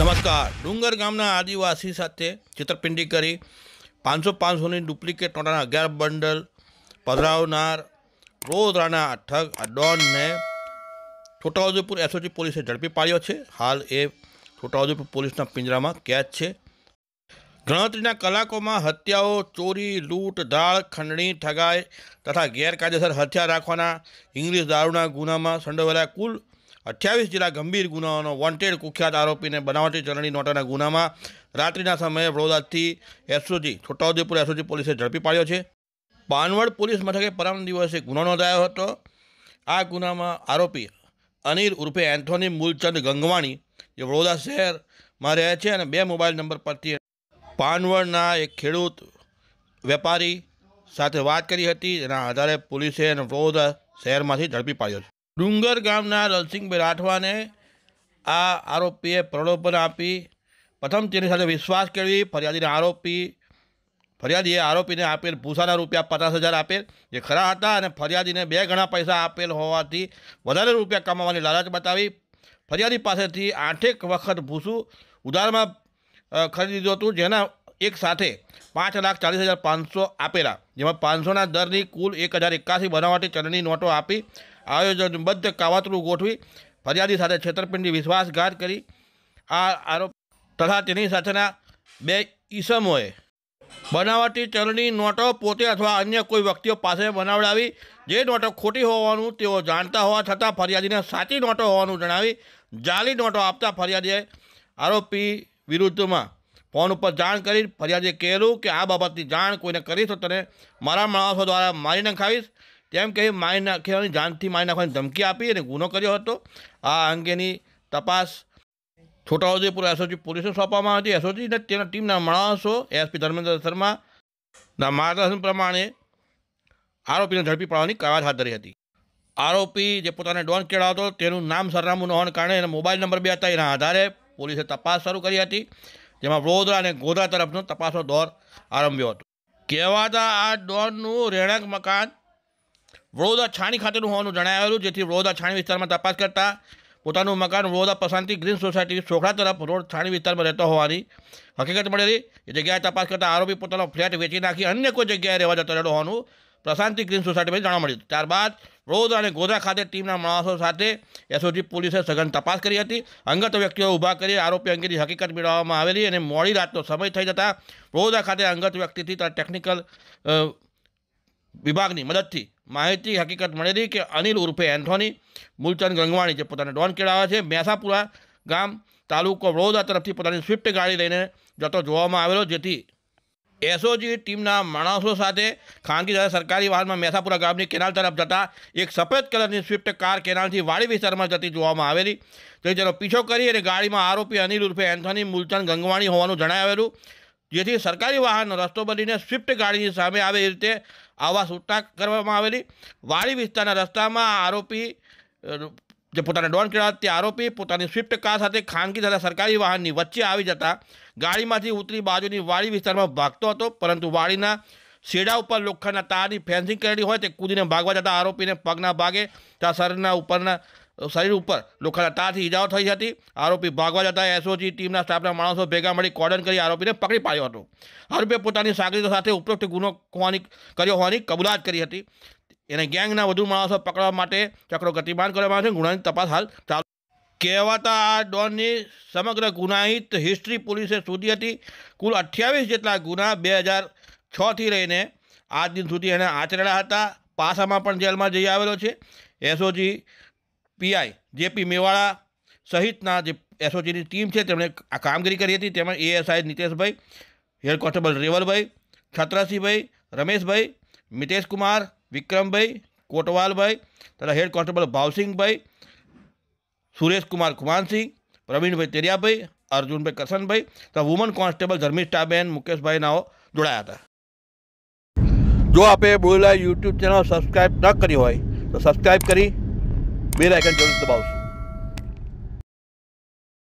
નમસ્કાર ડુંગર ગામના આદિવાસી સાથે ચિત્રપિંડી કરી પાંચસો પાંચસોની ડુપ્લિકેટ નોટાના અગિયાર બંડલ પધરાવનાર રોદરાના ઠગ ડોનને છોટાઉદેપુર એસઓજી પોલીસે ઝડપી પાડ્યો છે હાલ એ છોટાઉદેપુર પોલીસના પિંજરામાં કેદ છે ગણતરીના કલાકોમાં હત્યાઓ ચોરી લૂંટ ધાળ ખંડણી ઠગાઈ તથા ગેરકાયદેસર હથિયાર રાખવાના ઇંગ્લિશ દારૂના ગુનામાં સંડોવાયેલા કુલ અઠ્યાવીસ જેટલા ગંભીર ગુનાઓનો વોન્ટેડ કુખ્યાત આરોપીને બનાવટી ચલણી નોટાના ગુનામાં રાત્રિના સમયે વડોદરાથી એસઓજી છોટાઉદેપુર એસઓજી પોલીસે ઝડપી પાડ્યો છે પાનવડ પોલીસ મથકે પરમ દિવસે ગુનો નોંધાયો હતો આ ગુનામાં આરોપી અનિલ ઉર્ફે એન્થોની મૂલચંદ ગંગવાણી જે વડોદરા શહેરમાં રહે છે અને બે મોબાઈલ નંબર પરથી પાનવડના એક ખેડૂત વેપારી સાથે વાત કરી હતી એના આધારે પોલીસે અને વડોદરા શહેરમાંથી ઝડપી પાડ્યો છે ડુંગર ગામના રણસિંહભાઈ રાઠવાને આ આરોપીએ પ્રલોભન આપી પ્રથમ તેની સાથે વિશ્વાસ કેળવી ફરિયાદીને આરોપી ફરિયાદીએ આરોપીને આપેલ ભૂસાના રૂપિયા પચાસ હજાર આપેલ જે ખરા હતા અને ફરિયાદીને બે ગણા પૈસા આપેલ હોવાથી વધારે રૂપિયા કમાવાની લાલચ બતાવી ફરિયાદી પાસેથી આઠેક વખત ભૂસું ઉધારમાં ખરીદીધું હતું જેના એક સાથે પાંચ લાખ ચાલીસ હજાર પાંચસો આપેલા જેમાં પાંચસોના દરની કુલ એક હજાર એકાસી બનાવટી ચલણી નોટો આપી આયોજનબદ્ધ કાવતરું ગોઠવી ફરિયાદી સાથે છેતરપિંડી વિશ્વાસઘાત કરી આ આરોપ તથા તેની સાથેના બે ઈસમોએ બનાવટી ચલણી નોટો પોતે અથવા અન્ય કોઈ વ્યક્તિઓ પાસે બનાવડાવી જે નોટો ખોટી હોવાનું તેઓ જાણતા હોવા છતાં ફરિયાદીને સાચી નોટો હોવાનું જણાવી જાલી નોટો આપતા ફરિયાદીએ આરોપી વિરુદ્ધમાં ફોન ઉપર જાણ કરી ફરિયાદીએ કહેલું કે આ બાબતની જાણ કોઈને કરીશ તો તને મારા માણસો દ્વારા મારી નખાવીશ તેમ કહી મારી નાખવાની જાનથી મારી નાખવાની ધમકી આપી અને ગુનો કર્યો હતો આ અંગેની તપાસ છોટાઉદેપુર એસઓજી પોલીસને સોંપવામાં હતી એસઓજીને તેના ટીમના માણસો એસપી ધર્મેન્દ્ર શર્માના માર્ગદર્શન પ્રમાણે આરોપીને ઝડપી પાડવાની કવાયત હાથ ધરી હતી આરોપી જે પોતાને ડોન કેળાવતો તેનું નામ સરનામું ન હોવાને કારણે એના મોબાઈલ નંબર બે હતા એના આધારે પોલીસે તપાસ શરૂ કરી હતી જેમાં વડોદરા અને ગોધરા તરફનો તપાસનો દોર આરંભ્યો હતો કહેવાતા આ ડોનનું રહેણાંક મકાન વડોદરા છાણી ખાતેનું હોવાનું જણાવેલું જેથી વડોદરા છાણી વિસ્તારમાં તપાસ કરતા પોતાનું મકાન વડોદરા પ્રશાંતિ ગ્રીન સોસાયટી સોખડા તરફ રોડ છાણી વિસ્તારમાં રહેતો હોવાની હકીકત મળેલી એ જગ્યાએ તપાસ કરતા આરોપી પોતાનો ફ્લેટ વેચી નાખી અન્ય કોઈ જગ્યાએ રહેવા જતો રહેલો હોવાનું પ્રશાંતિ ગ્રીન સોસાયટીમાં જાણવા મળ્યું ત્યારબાદ વડોદરા અને ગોધરા ખાતે ટીમના માણસો સાથે એસઓજી પોલીસે સઘન તપાસ કરી હતી અંગત વ્યક્તિઓ ઊભા કરી આરોપી અંગેની હકીકત મેળવવામાં આવેલી અને મોડી રાતનો સમય થઈ જતા વડોદરા ખાતે અંગત વ્યક્તિથી ટેકનિકલ વિભાગની મદદથી માહિતી હકીકત મળેલી કે અનિલ ઉર્ફે એન્થોની મૂલચંદ ગંગવાણી જે પોતાને ડોન કેળાવે છે મેસાપુરા ગામ તાલુકો વડોદરા તરફથી પોતાની સ્વિફ્ટ ગાડી લઈને જતો જોવામાં આવેલો જેથી એસઓજી ટીમના માણસો સાથે ખાનગી તથા સરકારી વાહનમાં મેસાપુરા ગામની કેનાલ તરફ જતા એક સફેદ કલરની સ્વિફ્ટ કાર કેનાલથી વાડી વિસ્તારમાં જતી જોવામાં આવેલી તો તેનો પીછો કરી અને ગાડીમાં આરોપી અનિલ ઉર્ફે એન્થોની મૂલચંદ ગંગવાણી હોવાનું જણાવેલું જેથી સરકારી વાહન રસ્તો બદલીને સ્વિફ્ટ ગાડીની સામે આવે એ રીતે આવા સૂચના કરવામાં આવેલી વાડી વિસ્તારના રસ્તામાં આરોપી જે પોતાના ડોન કહેવાતા તે આરોપી પોતાની સ્વિફ્ટ કાર સાથે ખાનગી તથા સરકારી વાહનની વચ્ચે આવી જતા ગાડીમાંથી ઉતરી બાજુની વાડી વિસ્તારમાં ભાગતો હતો પરંતુ વાડીના શેડા ઉપર લોખંડના તારની ફેન્સિંગ કરેલી હોય તે કૂદીને ભાગવા જતા આરોપીને પગના ભાગે તથા શરીરના ઉપરના શરીર ઉપર લોખંડના તારથી ઈજાઓ થઈ હતી આરોપી ભાગવા જતાં એસઓજી ટીમના સ્ટાફના માણસો ભેગા મળી કોર્ડન કરી આરોપીને પકડી પાડ્યો હતો આરોપીએ પોતાની સાગરીતો સાથે ઉપરોક્ત ગુનો હોવાની કર્યો હોવાની કબૂલાત કરી હતી એને ગેંગના વધુ માણસો પકડવા માટે ચક્રો ગતિમાન કરવામાં આવ્યો છે ગુનાની તપાસ હાલ ચાલુ કહેવાતા આ ડોનની સમગ્ર ગુનાહિત હિસ્ટ્રી પોલીસે શોધી હતી કુલ અઠ્યાવીસ જેટલા ગુના બે હજાર છથી લઈને આજ દિન સુધી એને આચરેલા હતા પાસામાં પણ જેલમાં જઈ આવેલો છે એસઓજી પીઆઈ જેપી મેવાડા સહિતના જે એસઓજીની ટીમ છે તેમણે આ કામગીરી કરી હતી તેમજ ASI Niteshbhai head constable Revalbhai Chhatrasinhbhai Rameshbhai Miteshkumar Vikrambhai Kotwalbhai તથા હેડ કોન્સ્ટેબલ ભાવસિંહભાઈ સુરેશકુમાર કુમારસિંહ પ્રવીણભાઈ તેરિયાભાઈ અર્જુનભાઈ કરશનભાઈ તથા વુમન કોન્સ્ટેબલ ધર્મિષ્ઠાબેન મુકેશભાઈ નાઓ જોડાયા હતા જો આપે બોલેલા યુટ્યુબ ચેનલ સબસ્ક્રાઈબ ન કરી હોય તો સબસ્ક્રાઈબ કરી Where I can service the ball.